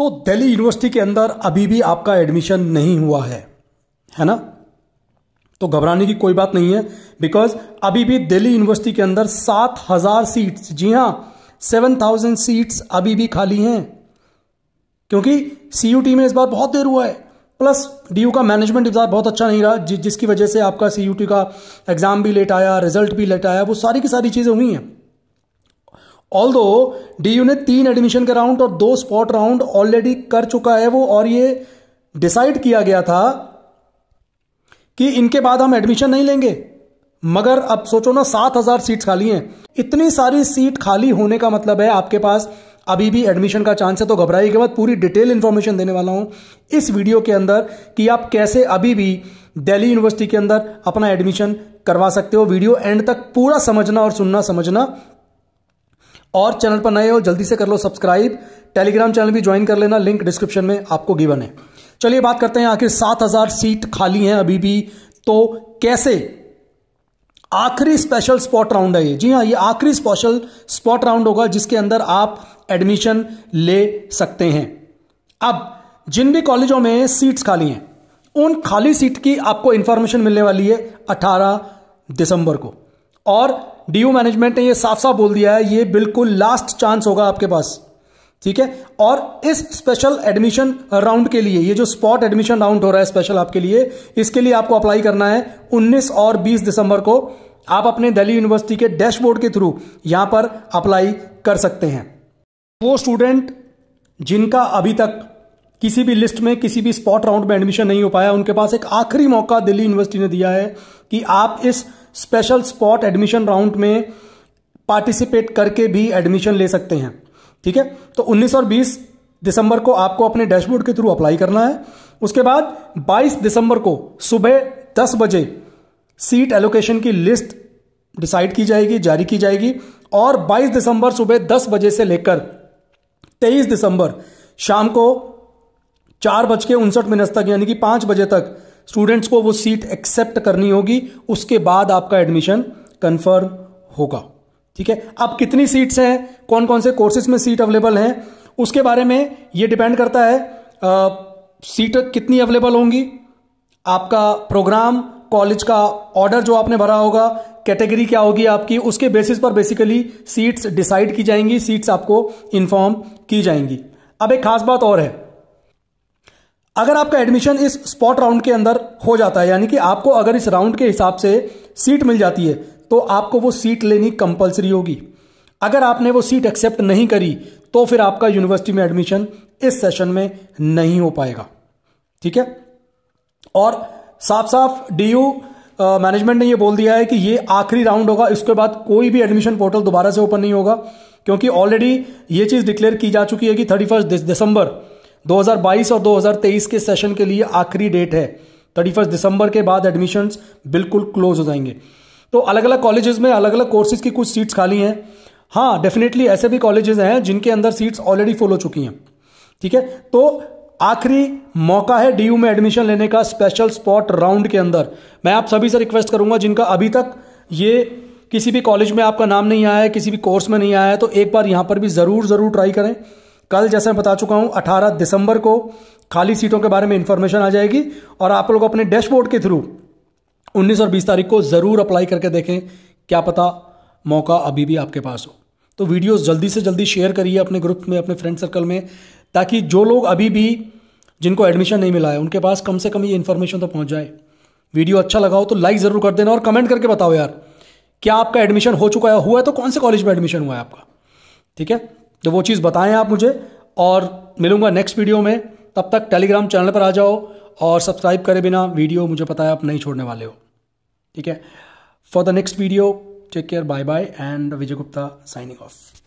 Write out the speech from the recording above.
तो दिल्ली यूनिवर्सिटी के अंदर अभी भी आपका एडमिशन नहीं हुआ है है ना तो घबराने की कोई बात नहीं है बिकॉज अभी भी दिल्ली यूनिवर्सिटी के अंदर सात हजार सीट्स जी हां सेवन थाउजेंड सीट्स अभी भी खाली हैं क्योंकि सीयूटी में इस बार बहुत देर हुआ है प्लस डीयू का मैनेजमेंट इस बार बहुत अच्छा नहीं रहा जि, जिसकी वजह से आपका सीयूटी का एग्जाम भी लेट आया रिजल्ट भी लेट आया वो सारी की सारी चीज़ें हुई हैं ऑल दो डी ने तीन एडमिशन के राउंड और दो स्पॉट राउंड ऑलरेडी कर चुका है वो और ये डिसाइड किया गया था कि इनके बाद हम एडमिशन नहीं लेंगे मगर अब सोचो ना सात हजार सीट खाली हैं इतनी सारी सीट खाली होने का मतलब है आपके पास अभी भी एडमिशन का चांस है तो घबराई के बाद पूरी डिटेल इंफॉर्मेशन देने वाला हूं इस वीडियो के अंदर कि आप कैसे अभी भी दिल्ली यूनिवर्सिटी के अंदर अपना एडमिशन करवा सकते हो वीडियो एंड तक पूरा समझना और सुनना समझना और चैनल पर नए हो जल्दी से कर लो सब्सक्राइब टेलीग्राम चैनल भी ज्वाइन कर लेना लिंक डिस्क्रिप्शन में आपको गिवन है चलिए बात करते हैं आखिर सात हजार सीट खाली हैं अभी भी तो कैसे आखिरी स्पेशल स्पॉट राउंड है ये जी हाँ ये आखिरी स्पेशल स्पॉट राउंड होगा जिसके अंदर आप एडमिशन ले सकते हैं अब जिन भी कॉलेजों में सीट्स खाली हैं उन खाली सीट की आपको इंफॉर्मेशन मिलने वाली है 18 दिसंबर को और डीयू मैनेजमेंट ने ये साफ साफ बोल दिया है ये बिल्कुल लास्ट चांस होगा आपके पास ठीक है और इस स्पेशल एडमिशन राउंड के लिए ये जो स्पॉट एडमिशन राउंड हो रहा है स्पेशल आपके लिए इसके लिए आपको अप्लाई करना है 19 और 20 दिसंबर को आप अपने दिल्ली यूनिवर्सिटी के डैशबोर्ड के थ्रू यहां पर अप्लाई कर सकते हैं वो स्टूडेंट जिनका अभी तक किसी भी लिस्ट में किसी भी स्पॉट राउंड में एडमिशन नहीं हो पाया उनके पास एक आखिरी मौका दिल्ली यूनिवर्सिटी ने दिया है कि आप इस स्पेशल स्पॉट एडमिशन राउंड में पार्टिसिपेट करके भी एडमिशन ले सकते हैं ठीक है तो 19 और 20 दिसंबर को आपको अपने डैशबोर्ड के थ्रू अप्लाई करना है उसके बाद 22 दिसंबर को सुबह 10 बजे सीट एलोकेशन की लिस्ट डिसाइड की जाएगी जारी की जाएगी और 22 दिसंबर सुबह 10 बजे से लेकर 23 दिसंबर शाम को चार बज के उनसठ मिनट तक यानी कि पांच बजे तक स्टूडेंट्स को वो सीट एक्सेप्ट करनी होगी उसके बाद आपका एडमिशन कन्फर्म होगा ठीक है अब कितनी सीट्स हैं कौन कौन से कोर्सेज में सीट अवेलेबल हैं उसके बारे में ये डिपेंड करता है सीट कितनी अवेलेबल होंगी आपका प्रोग्राम कॉलेज का ऑर्डर जो आपने भरा होगा कैटेगरी क्या होगी आपकी उसके बेसिस पर बेसिकली सीट्स डिसाइड की जाएंगी सीट्स आपको इन्फॉर्म की जाएंगी अब एक खास बात और है अगर आपका एडमिशन इस स्पॉट राउंड के अंदर हो जाता है यानी कि आपको अगर इस राउंड के हिसाब से सीट मिल जाती है तो आपको वो सीट लेनी कंपलसरी होगी अगर आपने वो सीट एक्सेप्ट नहीं करी तो फिर आपका यूनिवर्सिटी में एडमिशन इस सेशन में नहीं हो पाएगा ठीक है और साफ साफ डी मैनेजमेंट ने ये बोल दिया है कि ये आखिरी राउंड होगा इसके बाद कोई भी एडमिशन पोर्टल दोबारा से ओपन नहीं होगा क्योंकि ऑलरेडी ये चीज़ डिक्लेयर की जा चुकी है कि थर्टी फर्स्ट दिसंबर 2022 और 2023 के सेशन के लिए आखिरी डेट है फर्स्ट दिसंबर के बाद एडमिशन बिल्कुल क्लोज हो जाएंगे तो अलग अलग कॉलेजेस में अलग अलग कोर्सेज की कुछ सीट्स खाली हैं हाँ डेफिनेटली ऐसे भी कॉलेजेस हैं जिनके अंदर सीट्स ऑलरेडी फुल हो चुकी हैं ठीक है तो आखिरी मौका है डीयू में एडमिशन लेने का स्पेशल स्पॉट राउंड के अंदर मैं आप सभी से रिक्वेस्ट करूंगा जिनका अभी तक ये किसी भी कॉलेज में आपका नाम नहीं आया है किसी भी कोर्स में नहीं आया है तो एक बार यहां पर भी ज़रूर ज़रूर ट्राई करें कल जैसा मैं बता चुका हूं 18 दिसंबर को खाली सीटों के बारे में इंफॉर्मेशन आ जाएगी और आप लोग अपने डैशबोर्ड के थ्रू 19 और 20 तारीख को ज़रूर अप्लाई करके देखें क्या पता मौका अभी भी आपके पास हो तो वीडियो जल्दी से जल्दी शेयर करिए अपने ग्रुप में अपने फ्रेंड सर्कल में ताकि जो लोग अभी भी जिनको एडमिशन नहीं मिला है उनके पास कम से कम ये इन्फॉर्मेशन तो पहुंच जाए वीडियो अच्छा लगा हो तो लाइक ज़रूर कर देना और कमेंट करके बताओ यार क्या आपका एडमिशन हो चुका है हुआ है तो कौन से कॉलेज में एडमिशन हुआ है आपका ठीक है तो वो चीज़ बताएं आप मुझे और मिलूंगा नेक्स्ट वीडियो में तब तक टेलीग्राम चैनल पर आ जाओ और सब्सक्राइब करे बिना वीडियो मुझे पता है आप नहीं छोड़ने वाले हो ठीक है for the next video take care bye bye and Vijay Gupta signing of